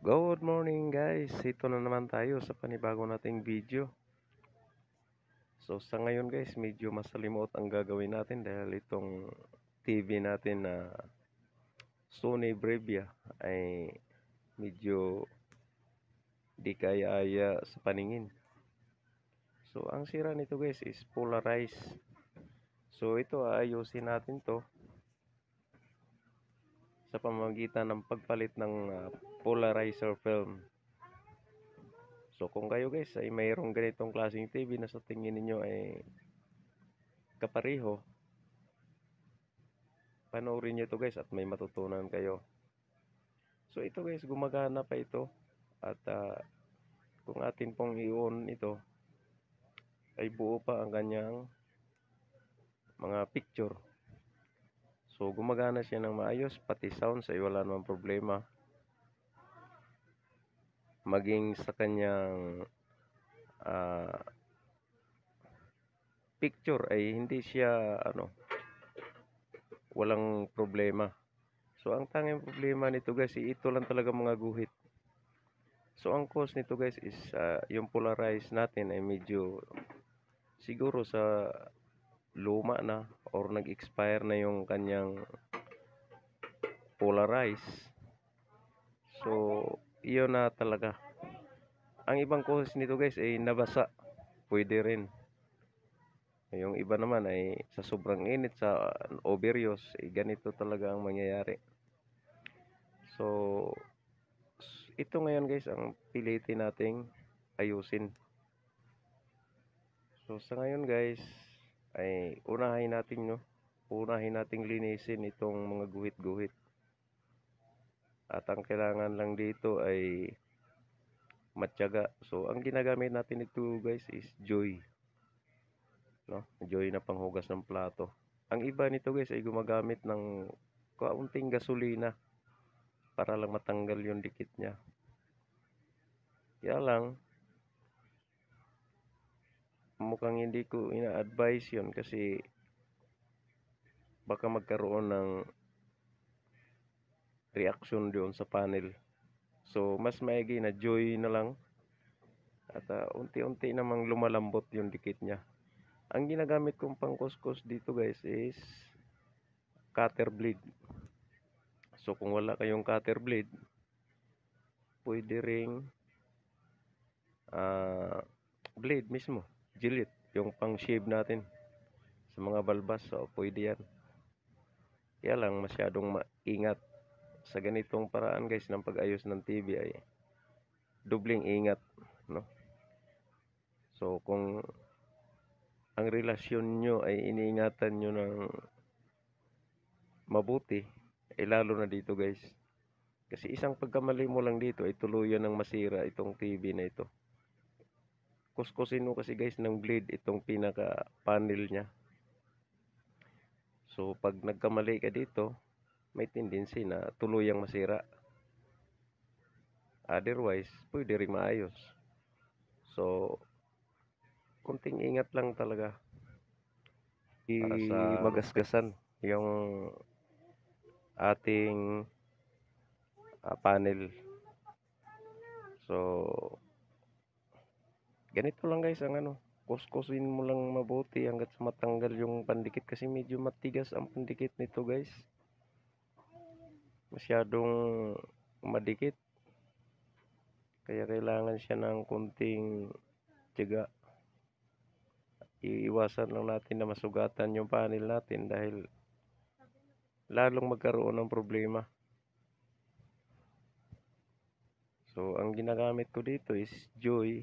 Good morning guys, ito na naman tayo sa panibago nating video So sa ngayon guys, medyo masalimuot ang gagawin natin dahil itong TV natin na Sony Brevia ay medyo di kaya-aya sa paningin So ang sira nito guys is polarized So ito aayusin natin to sa pamamagitan ng pagpalit ng uh, polarizer film. So kung kayo guys ay mayroong ganitong klaseng TV na sa tingin niyo ay kapareho, panoorin niyo to guys at may matutunan kayo. So ito guys, gumagana pa ito at uh, kung atin pong i-on ito ay buo pa ang ganyang mga picture. So gumagana siya ng maayos, pati sound sa wala namang problema. Maging sa kanyang uh, picture ay hindi siya ano walang problema. So ang tanging problema nito guys, eh, ito lang talaga mga guhit. So ang cost nito guys is uh, yung polarize natin ay medyo siguro sa luma na or nag-expire na yung kanyang polarize. So, iyon na talaga. Ang ibang causes nito guys ay nabasa. Pwede rin. Yung iba naman ay sa sobrang init, sa overuse, eh, ganito talaga ang mangyayari. So, ito ngayon guys ang pilitin nating ayusin. So, sa ngayon guys, ay unahin natin no unahin nating linisin itong mga guhit-guhit at ang kailangan lang dito ay matyaga so ang ginagamit natin ito guys is joy no joy na panghugas ng plato ang iba nito guys ay gumagamit ng kaunting gasolina para lang matanggal yung dikit niya kaya lang mukhang hindi ko ina-advise yon kasi baka magkaroon ng reaction doon sa panel so mas maigi na joy na lang at uh, unti-unti namang lumalambot yung dikit niya ang ginagamit kong pangkuskus dito guys is cutter blade so kung wala kayong cutter blade pwede ring uh, blade mismo Gillette, yung pang-shave natin sa mga balbas. So, oh, pwede yan. Kaya lang masyadong maingat sa ganitong paraan guys ng pag-ayos ng TV ay dubling ingat, no? So, kung ang relasyon nyo ay iniingatan nyo ng mabuti, eh lalo na dito guys. Kasi isang pagkamali mo lang dito ay tuluyan ng masira itong TV na ito kuskusin mo kasi guys ng blade itong pinaka panel niya. So pag nagkamali ka dito, may tendency na tuluyang masira. Otherwise, pwede rin maayos. So, kunting ingat lang talaga para sa magasgasan yung ating uh, panel. So, ganito lang guys ang ano kuskusin mo lang mabuti hanggat matanggal yung pandikit kasi medyo matigas ang pandikit nito guys masyadong madikit kaya kailangan siya ng kunting tiyaga iiwasan lang natin na masugatan yung panel natin dahil lalong magkaroon ng problema so ang ginagamit ko dito is joy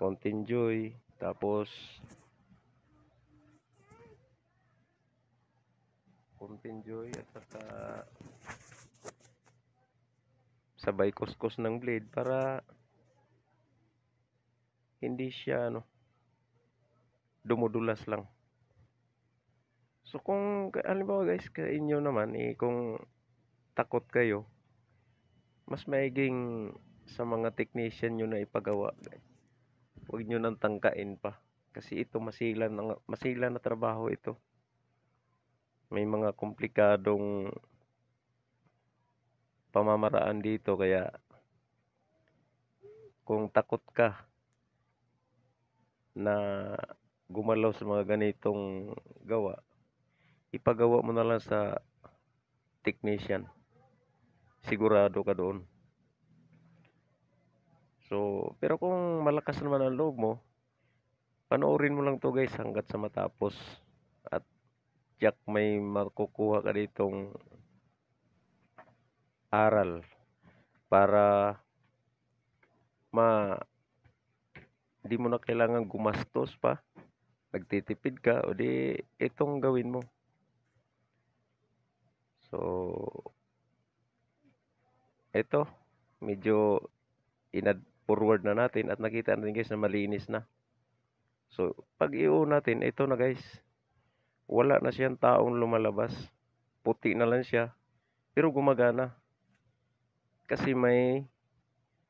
konting joy, tapos konting joy at saka sabay kuskus ng blade para hindi siya ano dumudulas lang. So kung halimbawa guys, ka inyo naman eh kung takot kayo, mas maiging sa mga technician nyo na ipagawa guys huwag nyo nang tangkain pa. Kasi ito masila na, masila na trabaho ito. May mga komplikadong pamamaraan dito kaya kung takot ka na gumalaw sa mga ganitong gawa, ipagawa mo na lang sa technician. Sigurado ka doon. So, pero kung malakas naman ang loob mo, panoorin mo lang to guys hanggat sa matapos. At jack may makukuha ka ditong aral para ma di mo na kailangan gumastos pa nagtitipid ka o di itong gawin mo so ito medyo inad forward na natin at nakita natin guys na malinis na. So, pag i natin, ito na guys. Wala na siyang taong lumalabas. Puti na lang siya. Pero gumagana. Kasi may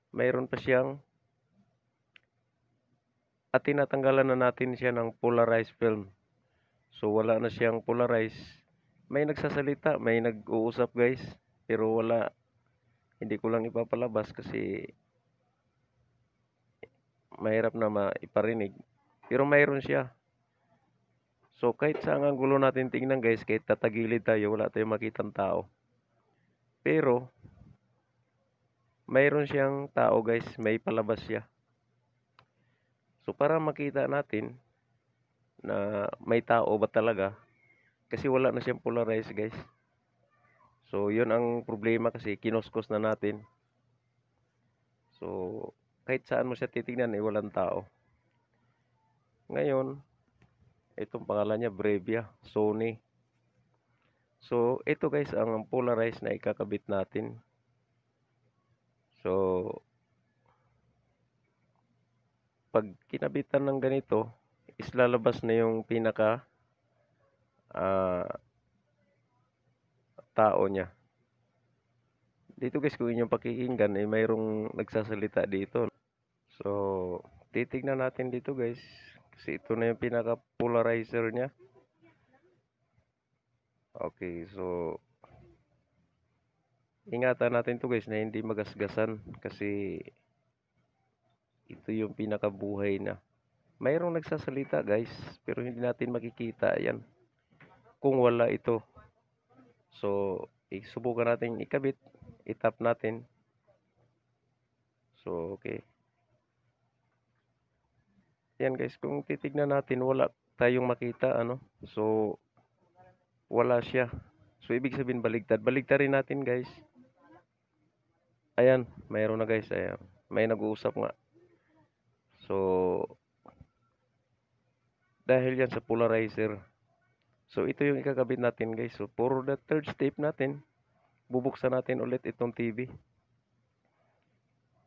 mayroon pa siyang at tinatanggalan na natin siya ng polarized film. So wala na siyang polarized. May nagsasalita, may nag-uusap guys, pero wala hindi ko lang ipapalabas kasi mahirap na maiparinig. Pero mayroon siya. So kahit sa ang gulo natin tingnan guys, kahit tatagilid tayo, wala tayong makitang tao. Pero, mayroon siyang tao guys, may palabas siya. So para makita natin na may tao ba talaga, kasi wala na siyang polarize guys. So yun ang problema kasi kinoskos na natin. So kahit saan mo siya titignan eh walang tao ngayon itong pangalan niya Brevia Sony so ito guys ang polarized na ikakabit natin so pag kinabitan ng ganito is lalabas na yung pinaka uh, tao niya dito guys kung inyong pakikinggan ay eh, mayroong nagsasalita dito So, titignan natin dito guys. Kasi ito na yung pinaka-polarizer niya. Okay, so ingatan natin to guys na hindi magasgasan kasi ito yung pinakabuhay na. Mayroong nagsasalita guys, pero hindi natin makikita 'yan kung wala ito. So, isubukan natin ikabit, itap natin. So, okay. Yan guys, kung titignan natin, wala tayong makita, ano? So, wala siya. So, ibig sabihin baligtad. Baligtad rin natin guys. Ayan, mayroon na guys. Ayan. May nag-uusap nga. So, dahil yan sa polarizer. So, ito yung ikakabit natin guys. So, for the third step natin, bubuksan natin ulit itong TV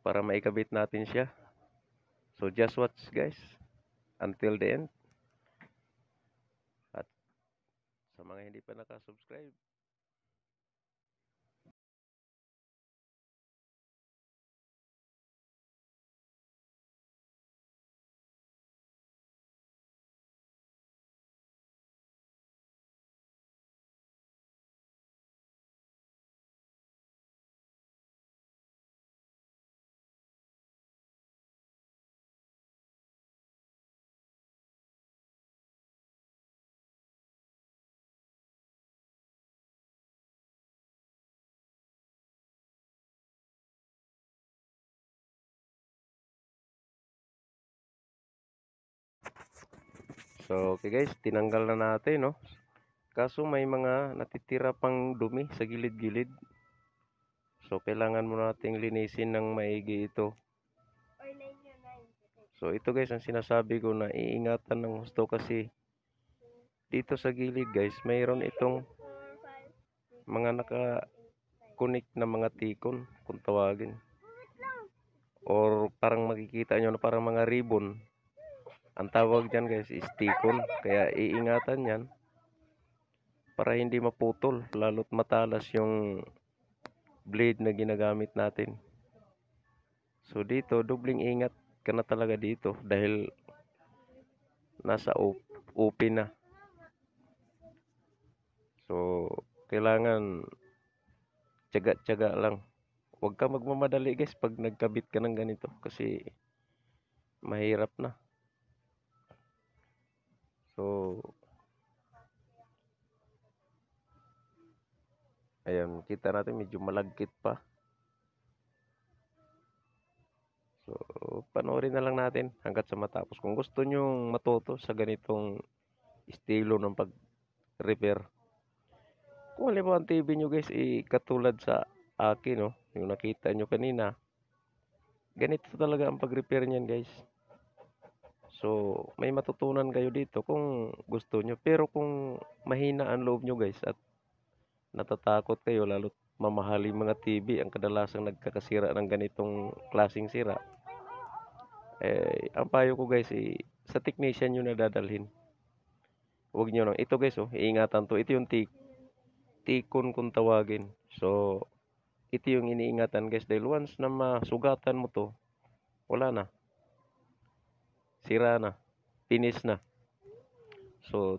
para maikabit natin siya. So, just watch guys until the end. At sa mga hindi pa nakasubscribe, So, okay guys, tinanggal na natin, no? Kaso may mga natitira pang dumi sa gilid-gilid. So, kailangan mo nating linisin ng maigi ito. So, ito guys, ang sinasabi ko na iingatan ng gusto kasi dito sa gilid guys, mayroon itong mga naka-connect na mga tikon, kung tawagin. Or parang makikita nyo na parang mga ribbon. Ang tawag dyan guys is tikon. Kaya iingatan yan para hindi maputol. Lalo't matalas yung blade na ginagamit natin. So dito, dubling ingat ka na talaga dito dahil nasa open na. So, kailangan tiyaga-tiyaga lang. Huwag ka magmamadali guys pag nagkabit ka ng ganito kasi mahirap na. So, ayan, kita natin medyo malagkit pa. So, panoorin na lang natin hanggat sa matapos. Kung gusto nyong matuto sa ganitong estilo ng pag-repair, kung halimbawa ang TV nyo guys, eh, katulad sa akin, no? Oh, yung nakita nyo kanina, ganito talaga ang pag-repair niyan guys. So, may matutunan kayo dito kung gusto nyo. Pero kung mahina ang loob nyo guys at natatakot kayo lalo mamahali mga TV ang kadalasang nagkakasira ng ganitong klasing sira. Eh, ang payo ko guys, eh, sa technician nyo na dadalhin. Huwag nyo nang. Ito guys, oh, iingatan to. Ito yung tik tikon kung tawagin. So, ito yung iniingatan guys dahil once na masugatan mo to, wala na sira na, finish na. So,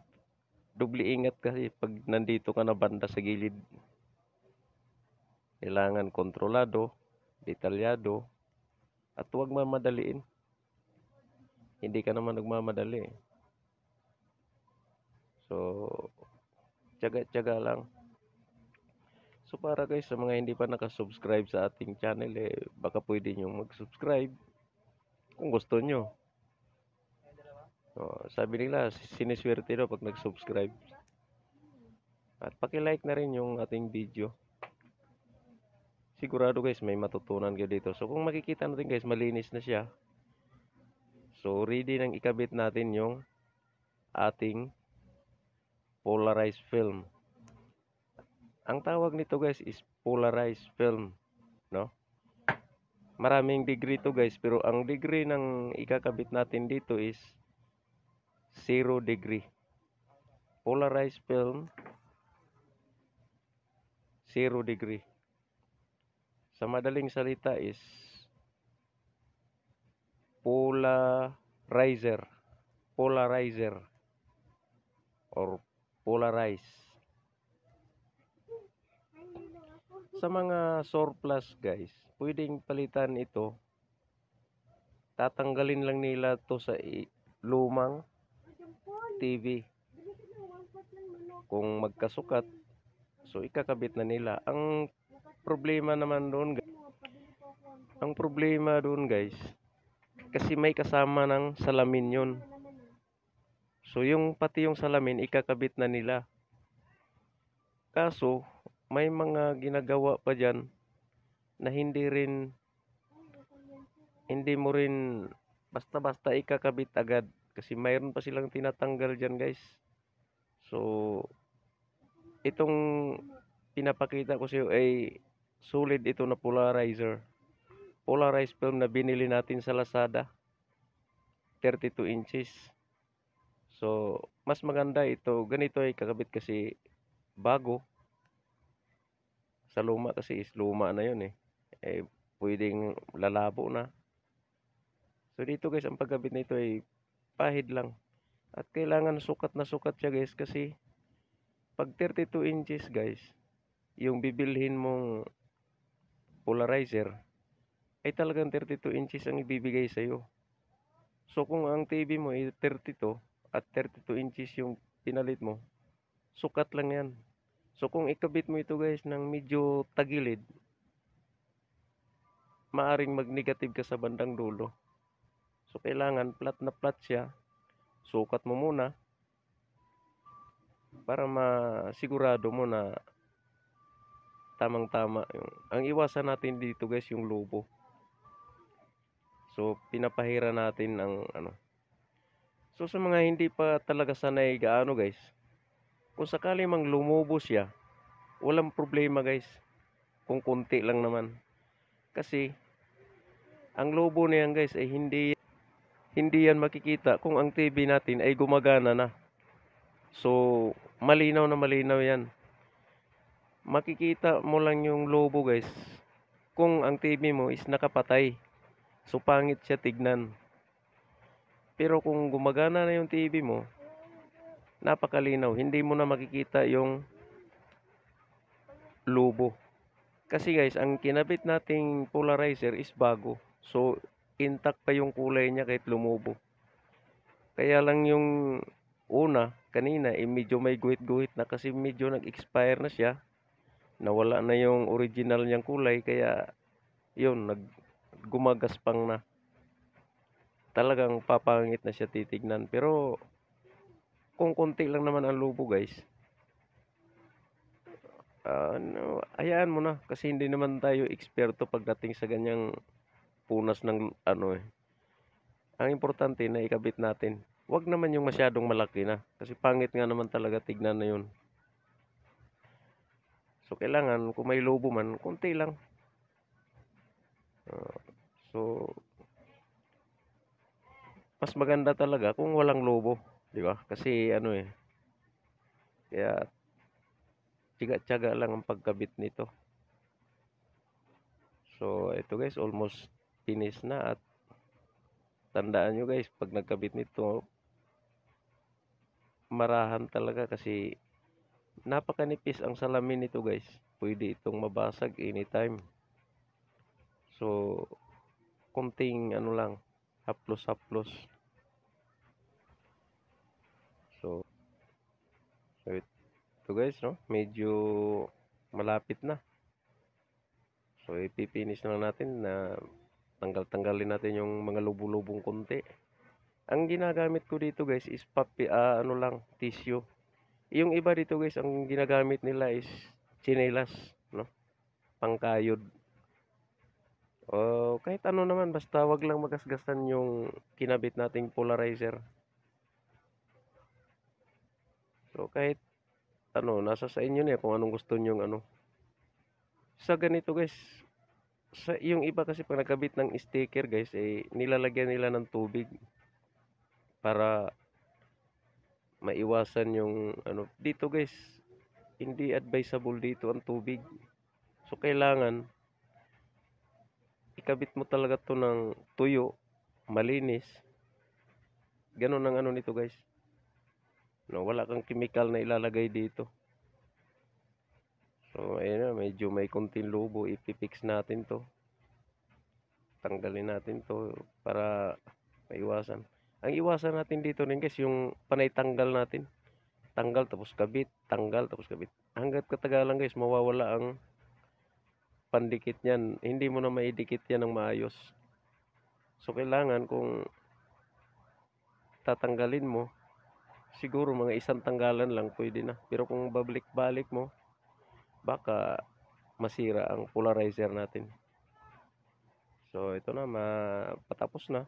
dubli ingat kasi pag nandito ka na banda sa gilid. Kailangan kontrolado, detalyado, at huwag mamadaliin. Hindi ka naman nagmamadali. So, tiyaga-tiyaga lang. So para guys sa mga hindi pa nakasubscribe sa ating channel eh baka pwede nyo mag-subscribe kung gusto nyo. Oh, sabi nila, siniswerte daw pag nag-subscribe. At paki-like na rin yung ating video. Sigurado guys, may matutunan kayo dito. So kung makikita natin guys, malinis na siya. So ready nang ikabit natin yung ating polarized film. Ang tawag nito guys is polarized film, no? Maraming degree to guys, pero ang degree ng ikakabit natin dito is zero degree. Polarized film, zero degree. Sa madaling salita is polarizer. Polarizer. Or polarize. Sa mga surplus guys, pwedeng palitan ito. Tatanggalin lang nila to sa lumang TV kung magkasukat so ikakabit na nila ang problema naman doon ang problema doon guys kasi may kasama ng salamin yun so yung pati yung salamin ikakabit na nila kaso may mga ginagawa pa dyan na hindi rin hindi mo rin basta-basta ikakabit agad kasi mayroon pa silang tinatanggal dyan guys. So, itong pinapakita ko sa iyo ay solid ito na polarizer. Polarized film na binili natin sa Lazada. 32 inches. So, mas maganda ito. Ganito ay kakabit kasi bago. Sa luma kasi is luma na yun eh. Eh, pwedeng lalabo na. So, dito guys, ang pagkabit nito ay pahid lang. At kailangan sukat na sukat siya guys kasi pag 32 inches guys, yung bibilhin mong polarizer ay talagang 32 inches ang ibibigay sa iyo. So kung ang TV mo ay 32 at 32 inches yung pinalit mo, sukat lang yan. So kung ikabit mo ito guys ng medyo tagilid, maaring mag-negative ka sa bandang dulo. So, kailangan flat na flat siya. Sukat mo muna para masigurado mo na tamang-tama yung ang iwasan natin dito guys yung lobo. So pinapahira natin ang ano. So sa mga hindi pa talaga sanay gaano guys, kung sakali mang lumubo siya, walang problema guys. Kung konti lang naman. Kasi ang lobo na yan guys ay hindi hindi yan makikita kung ang TV natin ay gumagana na. So, malinaw na malinaw yan. Makikita mo lang yung lobo guys kung ang TV mo is nakapatay. So, pangit siya tignan. Pero kung gumagana na yung TV mo, napakalinaw. Hindi mo na makikita yung lobo. Kasi guys, ang kinabit nating polarizer is bago. So, intact pa yung kulay niya kahit lumubo. Kaya lang yung una, kanina, eh, medyo may guhit-guhit na kasi medyo nag-expire na siya. Nawala na yung original niyang kulay kaya yun, nag gumagaspang na. Talagang papangit na siya titignan. Pero kung konti lang naman ang lubo guys, uh, no, hayaan mo na kasi hindi naman tayo eksperto pagdating sa ganyang punas ng ano eh. Ang importante na ikabit natin. Huwag naman yung masyadong malaki na. Kasi pangit nga naman talaga tignan na yun. So, kailangan kung may lobo man, konti lang. Uh, so, mas maganda talaga kung walang lobo. Di ba? Kasi ano eh. Kaya, tiga-tiyaga lang ang pagkabit nito. So, ito guys, almost finish na at tandaan nyo guys pag nagkabit nito marahan talaga kasi napakanipis ang salamin nito guys pwede itong mabasag anytime so konting ano lang haplos haplos so wait so guys no medyo malapit na so ipipinis na lang natin na tanggal-tanggalin natin yung mga lubo konti ang ginagamit ko dito guys is papi, uh, ano lang, tissue yung iba dito guys ang ginagamit nila is chinelas no? pangkayod o kahit ano naman basta wag lang magasgasan yung kinabit nating polarizer so kahit ano nasa sa inyo na kung anong gusto niyo ano sa ganito guys sa yung iba kasi pag nagkabit ng sticker guys eh nilalagyan nila ng tubig para maiwasan yung ano dito guys hindi advisable dito ang tubig so kailangan ikabit mo talaga to ng tuyo malinis ganun ang ano nito guys no, wala kang chemical na ilalagay dito So, ayun na, medyo may kunting lubo. Ipipix natin to. Tanggalin natin to para maiwasan. Ang iwasan natin dito rin guys, yung panay tanggal natin. Tanggal, tapos kabit. Tanggal, tapos kabit. Hanggat katagalan guys, mawawala ang pandikit niyan. Hindi mo na maidikit yan ng maayos. So, kailangan kung tatanggalin mo, siguro mga isang tanggalan lang pwede na. Pero kung babalik-balik mo, baka masira ang polarizer natin. So, ito na, patapos na.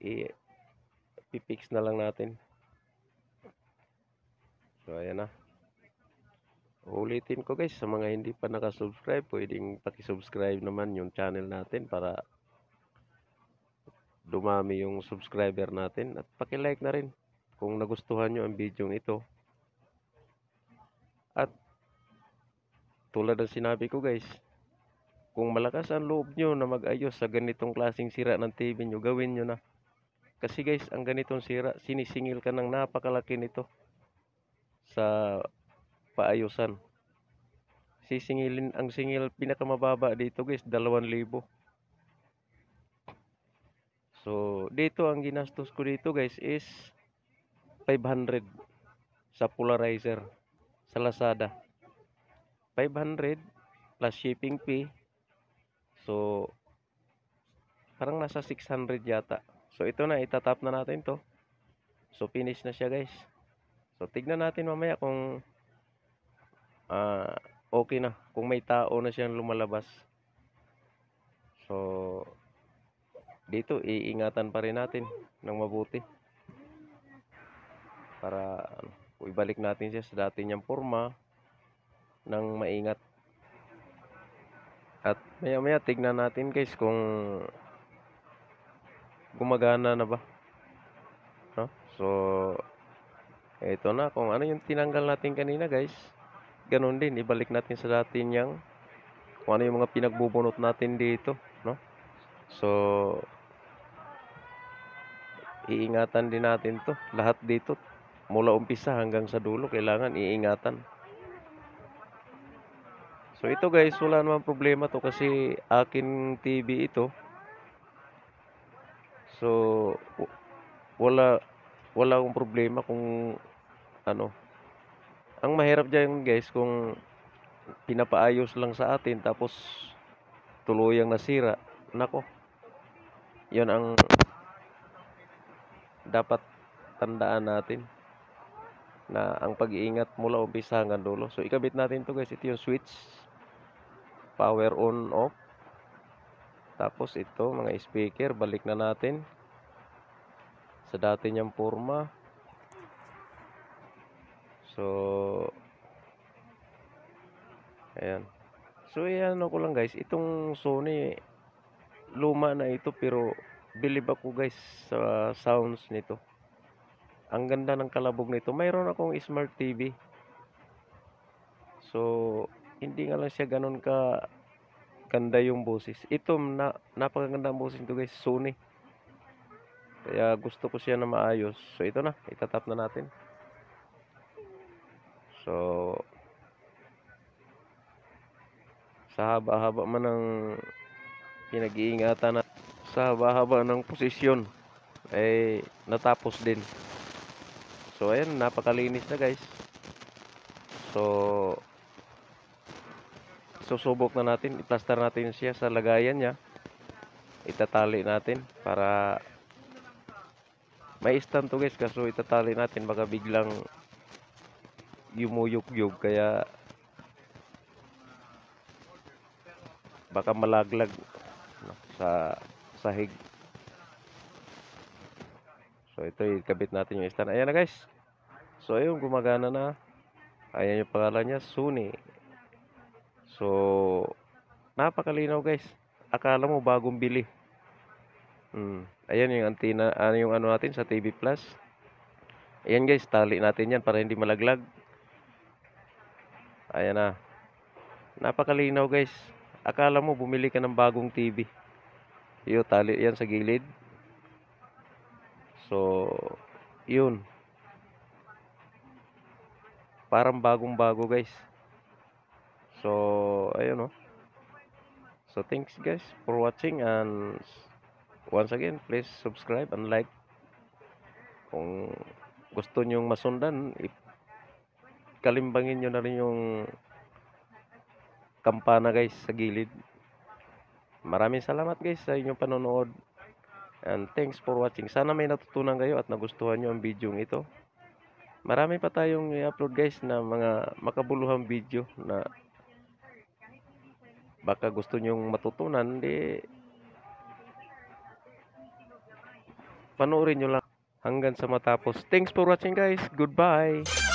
I-fix na lang natin. So, ayan na. Ulitin ko guys, sa mga hindi pa nakasubscribe, pwedeng pakisubscribe naman yung channel natin para dumami yung subscriber natin. At pakilike na rin kung nagustuhan nyo ang video ito. At tulad ng sinabi ko guys, kung malakas ang loob nyo na magayos sa ganitong klasing sira ng TV nyo, gawin nyo na. Kasi guys, ang ganitong sira, sinisingil ka ng napakalaki nito sa paayusan. Sisingilin, ang singil pinakamababa dito guys, 2,000. So, dito ang ginastos ko dito guys is 500 sa polarizer sa Lazada. 500 plus shipping fee. So, parang nasa 600 yata. So, ito na, itatap na natin to. So, finish na siya guys. So, tignan natin mamaya kung uh, okay na. Kung may tao na siyang lumalabas. So, dito, iingatan pa rin natin ng mabuti. Para, ano, ibalik natin siya sa dati niyang forma ng maingat. At maya maya tignan natin guys kung gumagana na ba. No? So, ito na kung ano yung tinanggal natin kanina guys. Ganun din, ibalik natin sa dati niyang kung ano yung mga pinagbubunot natin dito. No? So, iingatan din natin to. Lahat dito, mula umpisa hanggang sa dulo, kailangan iingatan. So ito guys, wala naman problema to kasi akin TV ito. So wala wala akong problema kung ano. Ang mahirap diyan guys kung pinapaayos lang sa atin tapos tuluyang nasira. Nako. 'Yon ang dapat tandaan natin na ang pag-iingat mula umpisa hanggang dulo. So ikabit natin to guys, ito yung switch power on off tapos ito mga speaker balik na natin sa dati niyang forma so ayan so ayan ko lang guys itong Sony luma na ito pero believe ako guys sa sounds nito ang ganda ng kalabog nito mayroon akong smart TV so hindi nga lang siya ganun ka ganda yung boses. Ito na napakaganda ang boses nito guys, Sony. Kaya gusto ko siya na maayos. So ito na, itatap na natin. So sa haba-haba man ng pinag-iingatan na sa haba-haba ng posisyon ay eh, natapos din. So ayan, napakalinis na guys. So susubok na natin, iplaster natin siya sa lagayan niya. Itatali natin para may stand to guys kaso itatali natin baka biglang yumuyugyug kaya baka malaglag sa sahig. So ito ikabit natin yung stand. Ayan na guys. So ayun gumagana na. Ayan yung pangalan niya, Suni. So, napakalinaw guys. Akala mo bagong bili. Hmm. Ayan yung antenna, ano ah, yung ano natin sa TV Plus. Ayan guys, tali natin yan para hindi malaglag. Ayan na. Napakalinaw guys. Akala mo bumili ka ng bagong TV. Yo, tali yan sa gilid. So, yun. Parang bagong-bago guys. So, ayun oh. So, thanks guys for watching and once again, please subscribe and like kung gusto nyong masundan, kalimbangin nyo na rin yung kampana guys sa gilid. Maraming salamat guys sa inyong panonood. And thanks for watching. Sana may natutunan kayo at nagustuhan nyo ang video ito. Marami pa tayong i-upload guys na mga makabuluhang video na baka gusto nyong matutunan, di panoorin nyo lang hanggang sa matapos. Thanks for watching guys. Goodbye.